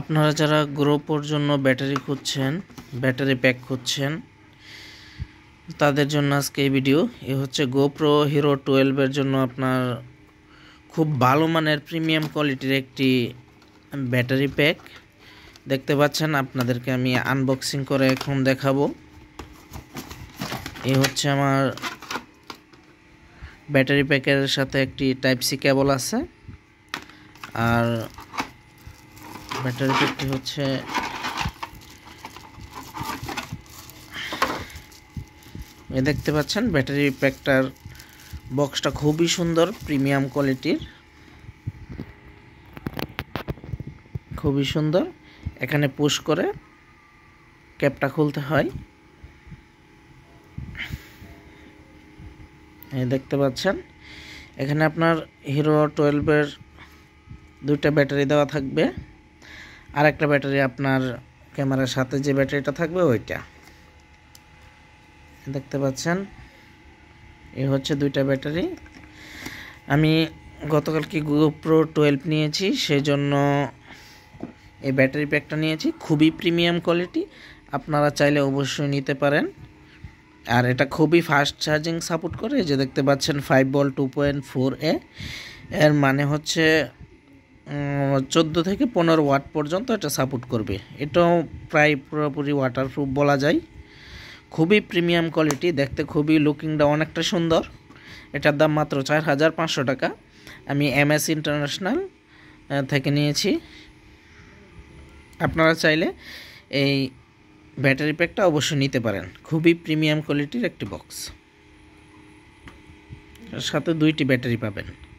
আপনারা যারা গ্রোপোর জন্য ব্যাটারি খুঁজছেন ব্যাটারি প্যাক খুঁজছেন তাদের জন্য আজকে এই ভিডিও এ হচ্ছে গোপ্রো হিরো টুয়েলভের জন্য আপনার খুব ভালো মানের প্রিমিয়াম কোয়ালিটির একটি ব্যাটারি প্যাক দেখতে পাচ্ছেন আপনাদেরকে আমি আনবক্সিং করে এখন দেখাবো এ হচ্ছে আমার ব্যাটারি প্যাকের সাথে একটি টাইপ সি কেবল আছে আর ব্যাটারি ব্যাটারি হচ্ছে এ দেখতে পাচ্ছেন ব্যাটারি প্যাকটার বক্সটা খুবই সুন্দর প্রিমিয়াম কোয়ালিটির খুবই সুন্দর এখানে পুশ করে ক্যাপটা খুলতে হয় দেখতে পাচ্ছেন এখানে আপনার হিরো টুয়েলভের দুইটা ব্যাটারি দেওয়া থাকবে আর একটা ব্যাটারি আপনার ক্যামেরার সাথে যে ব্যাটারিটা থাকবে ওইটা দেখতে পাচ্ছেন এ হচ্ছে দুইটা ব্যাটারি আমি গতকাল গতকালকে প্রো টুয়েলভ নিয়েছি সেজন্য এই ব্যাটারি প্যাকটা নিয়েছি খুবই প্রিমিয়াম কোয়ালিটি আপনারা চাইলে অবশ্যই নিতে পারেন আর এটা খুবই ফাস্ট চার্জিং সাপোর্ট করে যে দেখতে পাচ্ছেন five ball two point four এ এর মানে হচ্ছে চোদ্দো থেকে পনেরো ওয়াট পর্যন্ত এটা সাপোর্ট করবে এটাও প্রায় পুরোপুরি ওয়াটারপ্রুফ বলা যায় খুবই প্রিমিয়াম কোয়ালিটি দেখতে খুবই লুকিংটা অনেকটা সুন্দর এটার দাম মাত্র চার হাজার পাঁচশো টাকা আমি এম এস ইন্টারন্যাশনাল থেকে নিয়েছি আপনারা চাইলে এই ব্যাটারি প্যাকটা অবশ্যই নিতে পারেন খুবই প্রিমিয়াম কোয়ালিটির একটি বক্স সাথে দুইটি ব্যাটারি পাবেন